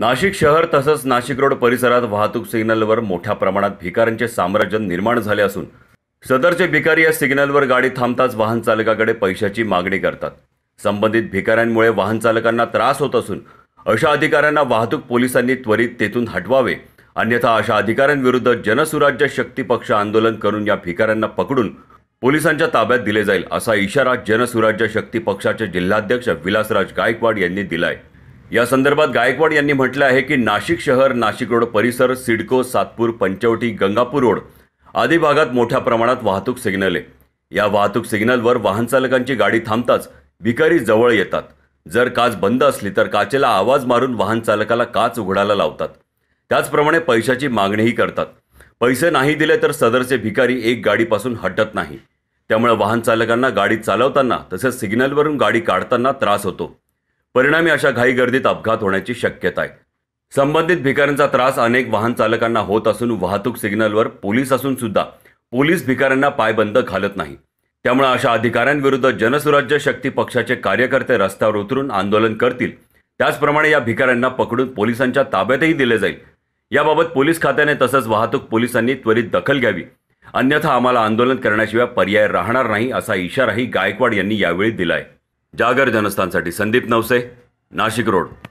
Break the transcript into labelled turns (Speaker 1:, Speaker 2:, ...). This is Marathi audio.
Speaker 1: नाशिक शहर तसंच नाशिक रोड परिसरात वाहतूक सिग्नलवर मोठ्या प्रमाणात भिकाऱ्यांचे साम्राज्य निर्माण झाले असून सदरचे भिकारी या सिग्नलवर गाडी थांबताच वाहन चालकाकडे पैशाची मागणी करतात संबंधित भिकाऱ्यांमुळे वाहन चालकांना त्रास होत असून अशा अधिकाऱ्यांना वाहतूक पोलिसांनी त्वरित तेथून हटवावे अन्यथा अशा अधिकाऱ्यांविरुद्ध जनसुराज्य शक्ती पक्ष आंदोलन करून या भिकाऱ्यांना पकडून पोलिसांच्या ताब्यात दिले जाईल असा इशारा जनसुराज्य शक्ती पक्षाचे जिल्हाध्यक्ष विलासराज गायकवाड यांनी दिलाय या संदर्भात गायकवाड यांनी म्हटलं आहे की नाशिक शहर नाशिक रोड परिसर सिडको सातपूर पंचवटी गंगापूर रोड आदी भागात मोठ्या प्रमाणात वाहतूक सिग्नल आहे या वाहतूक सिग्नलवर वाहन चालकांची गाडी थांबताच भिकारी जवळ येतात जर काच बंद असली तर काचेला आवाज मारून वाहन चालकाला काच उघडायला लावतात त्याचप्रमाणे पैशाची मागणीही करतात पैसे नाही दिले तर सदरचे भिकारी एक गाडीपासून हटत नाही त्यामुळे वाहन चालकांना गाडी चालवताना तसेच सिग्नलवरून गाडी काढताना त्रास होतो परिणामी अशा घाई गर्दीत अपघात होण्याची शक्यता आहे संबंधित भिकाऱ्यांचा त्रास अनेक वाहन चालकांना होत असून वाहतूक सिग्नलवर पोलीस असून सुद्धा पोलीस भिकाऱ्यांना पायबंद घालत नाही त्यामुळे अशा अधिकाऱ्यांविरुद्ध जनसुराज्य शक्ती पक्षाचे कार्यकर्ते रस्त्यावर उतरून आंदोलन करतील त्याचप्रमाणे या भिकाऱ्यांना पकडून पोलिसांच्या ताब्यातही दिले जाईल याबाबत पोलीस खात्याने तसंच वाहतूक पोलिसांनी त्वरित दखल घ्यावी अन्यथा आम्हाला आंदोलन करण्याशिवाय पर्याय राहणार नाही असा इशाराही गायकवाड यांनी यावेळी दिला आहे जागर जनस्थानसाठी संदीप नवसे नाशिक रोड